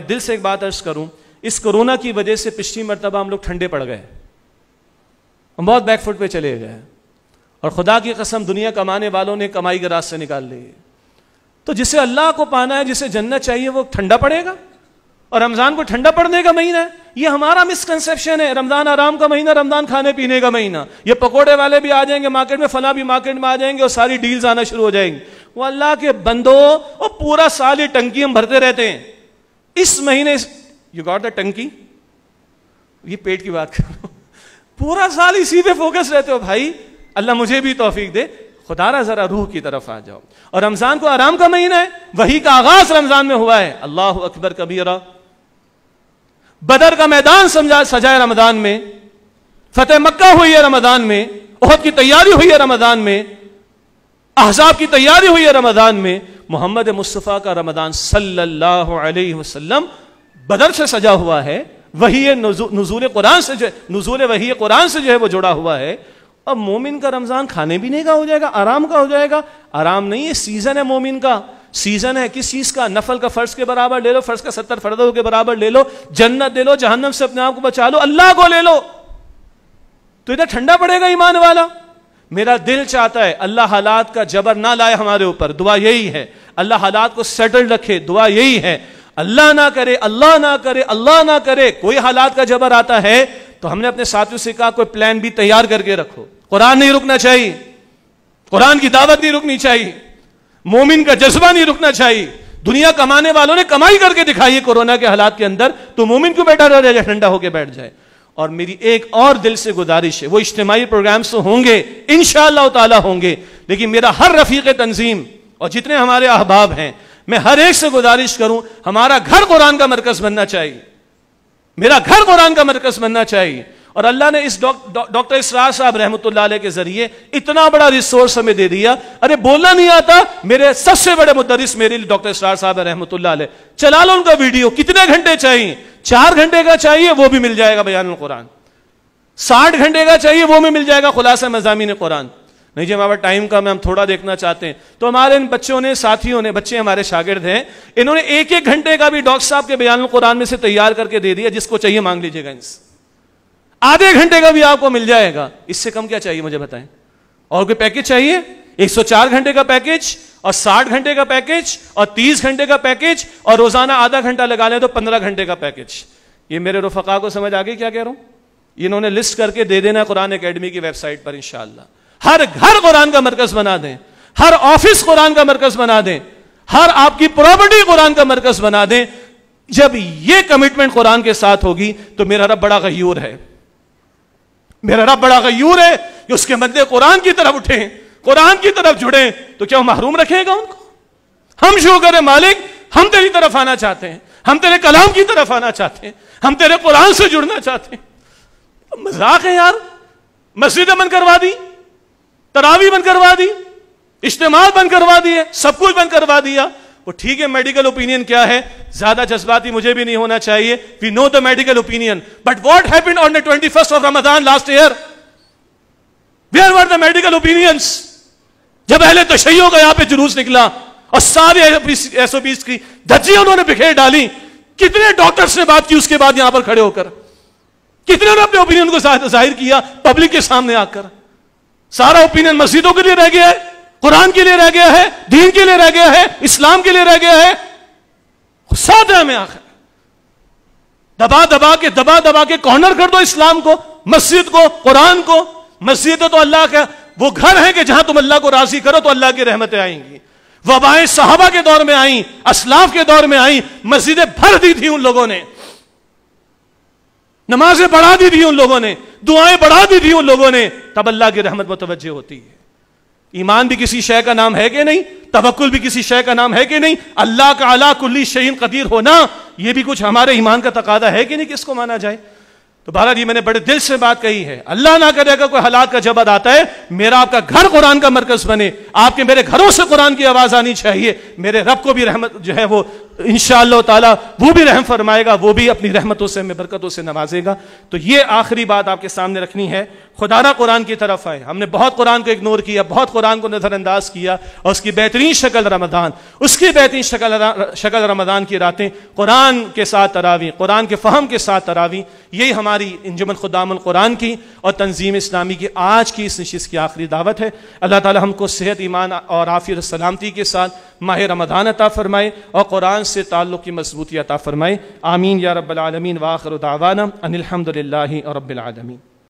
दिल से एक बात अर्ज करूं इस कोरोना की वजह से पिछली मरतबा हम लोग ठंडे पड़ गए हम बहुत बैकफुट पे चले गए और खुदा की कसम दुनिया कमाने वालों ने कमाई के रास्ते निकाल ली तो जिसे अल्लाह को पाना है जिसे जन्नत चाहिए वो ठंडा पड़ेगा और रमज़ान को ठंडा पड़ने का महीना है ये हमारा मिसकनसेप्शन है रमज़ान आराम का महीना रमज़ान खाने पीने का महीना ये पकोड़े वाले भी आ जाएंगे मार्केट में फला भी मार्केट में आ जाएंगे और सारी डील्स आना शुरू हो जाएंगी वो अल्लाह के बंदो और पूरा साल ये टंकी हम भरते रहते हैं इस महीने यू गॉट द टंकी ये पेट की बात कर पूरा साल इसी पे फोकस रहते हो भाई अल्लाह मुझे भी तोफीक दे खुदारा जरा रूह की तरफ आ जाओ और रमजान को आराम का महीना है वही का आगाज रमजान में हुआ है अल्लाह अकबर कबीरा बदर का मैदान समझा सजाए रमदान में फतेह मक्का हुई है रमदान में ओहद की तैयारी हुई है रमदान में अहसाब की तैयारी हुई है रमदान में मोहम्मद मुस्तफ़ा का रमदान सल्लाम बदर से सजा हुआ है वही नजूल कुरान से जो नजूल वही कुरान से जो है वो जुड़ा हुआ है अब मोमिन का रमज़ान खाने पीने का हो जाएगा आराम का हो जाएगा आराम नहीं है सीज़न है मोमिन का सीज़न है किस चीज़ का नफल का फ़र्ज के बराबर ले लो फ़र्ज का सत्तर फ़र्दों के बराबर ले लो जन्नत ले लो जहन्नम से अपने आप को बचा लो अल्लाह को ले लो तो इधर ठंडा पड़ेगा ईमान वाला मेरा दिल चाहता है अल्लाह हालात का जबर ना लाए हमारे ऊपर दुआ यही है अल्लाह हालात को सेटल रखे दुआ यही है अल्लाह ना करे अल्लाह ना करे अल्लाह ना करे कोई हालात का जबर आता है तो हमने अपने साथियों से कहा कोई प्लान भी तैयार करके रखो कुरान नहीं रुकना चाहिए कुरान की दावत नहीं रुकनी चाहिए मोमिन का जज्बा नहीं रुकना चाहिए दुनिया कमाने वालों ने कमाई करके दिखाई है कोरोना के हालात के अंदर तो मोमिन क्यों बैठा रह जाए ठंडा होकर बैठ जाए और मेरी एक और दिल से गुजारिश है वो इज्तमाही प्रोग्राम्स तो होंगे इन ताला होंगे लेकिन मेरा हर रफीक तंजीम और जितने हमारे अहबाब हैं मैं हर एक से गुजारिश करूं हमारा घर कुरान का मरकज बनना चाहिए मेरा घर कुरान का मरकज बनना चाहिए और अल्लाह ने इस डॉक्टर डौक, डौ, इसरार साहब रहमत के जरिए इतना बड़ा रिसोर्स हमें दे दिया अरे बोलना नहीं आता मेरे सबसे बड़े मुदरस मेरे लिए डॉक्टर इसरार साहब रहमत चला लो उनका वीडियो कितने घंटे चाहिए चार घंटे का चाहिए वो भी मिल जाएगा बयान कुरान साठ घंटे का चाहिए वो भी मिल जाएगा खुलासा मजामी ने कुरान नहीं जी हमारा टाइम का हम थोड़ा देखना चाहते हैं तो हमारे इन बच्चों ने साथियों ने बच्चे हमारे शागिर्द हैं इन्होंने एक एक घंटे का भी डॉक्टर साहब के बयान कुरान में से तैयार करके दे दिया जिसको चाहिए मांग लीजिएगा इनसे आधे घंटे का भी आपको मिल जाएगा इससे कम क्या चाहिए मुझे बताएं और कोई पैकेज चाहिए 104 घंटे का पैकेज और 60 घंटे का पैकेज और 30 घंटे का पैकेज और रोजाना आधा घंटा लगा लें तो 15 घंटे का पैकेज ये मेरे रुफका को समझ आ गई क्या कह रहा हूं इन्होंने लिस्ट करके दे देना कुरान अकेडमी की वेबसाइट पर इंशाला हर घर कुरान का मरकज बना दें हर ऑफिस कुरान का मरकज बना दें हर आपकी प्रॉपर्टी कुरान का मरकज बना दें जब यह कमिटमेंट कुरान के साथ होगी तो मेरा रब बड़ा गयूर है मेरा रब बड़ा गयूर है कि उसके बंदे कुरान की तरफ उठे कुरान की तरफ जुड़े तो क्या महरूम रखेगा उनको हम शो करें मालिक हम तेरी तरफ आना चाहते हैं हम तेरे कलाम की तरफ आना चाहते हैं हम तेरे कुरान से जुड़ना चाहते हैं तो मजाक है यार मस्जिदें बंद करवा दी तरावी बंद करवा दी इज्तम बंद करवा दिए सब कुछ बंद करवा दिया वो ठीक है मेडिकल ओपिनियन क्या है ज्यादा जज्बाती मुझे भी नहीं होना चाहिए we know the medical opinion but what happen on the twenty first of Ramadan last year where were the medical opinions जब अहले तशैयों का यहां पे जुलूस निकला और सारे एस ओ की धज्जी उन्होंने बिखेर डाली कितने डॉक्टर्स ने बात की उसके बाद यहां पर खड़े होकर कितने ने अपने ओपिनियन को जाहिर किया पब्लिक के सामने आकर सारा ओपिनियन मस्जिदों के लिए रह गया है कुरान के लिए रह गया है दीन के लिए रह गया है इस्लाम के लिए रह गया है साथ है हमें आखिर दबा दबा के दबा दबा के कॉर्नर कर दो इस्लाम को मस्जिद को कुरान को मस्जिद तो अल्लाह का वो घर हैं कि जहां तुम अल्लाह को राजी करो तो अल्लाह की रहमतें आएंगी वबाएं साहबा के दौर में आई असलाफ के दौर में आई मस्जिदें भर दी थी उन लोगों ने नमाजें बढ़ा दी थी उन लोगों ने दुआएं बढ़ा दी थी उन लोगों ने तब अल्लाह की रहमत मतवजह होती है ईमान भी किसी शय का नाम है कि नहीं तवक्ल भी किसी शय का नाम है कि नहीं अल्लाह का अला कुल्ली शहीन कदीर होना यह भी कुछ हमारे ईमान का तकादा है कि नहीं किसको माना जाए तो बहरहाल जी मैंने बड़े दिल से बात कही है अल्लाह ना करे अगर कोई हालात का जबद आता है मेरा आपका घर कुरान का मरकज बने आपके मेरे घरों से कुरान की आवाज आनी चाहिए मेरे रब को भी रहमत जो है वो इन तला वो भी रहम फरमाएगा वो भी अपनी रहमतों से हमें बरकतों से नवाजेगा तो ये आखिरी बात आपके सामने रखनी है खुदारा कुरान की तरफ आए हमने बहुत कुरान को इग्नोर किया बहुत कुरान को नज़रअंदाज किया और उसकी बेहतरीन शक्ल रमदान उसकी बेहतरीन शक्ल शक्ल रमदान की रातें कुरान के साथ तरावी कुरान के फ़हम के साथ तरावी यही हमारी इंजमन खुदाम कुरान की और तंजीम इस्लामी की आज की इस नशीस की आखिरी दावत है अल्लाह ताली हमको सेहत ईमान और आफिर सलामती के साथ माह रमदान अता फ़रमाए और कुरान से ताल्लुक़ की मजबूती अता फ़रमाए आमीन या आलमीन वाखर दावाना अनिलहमदिल्ला रबालमीन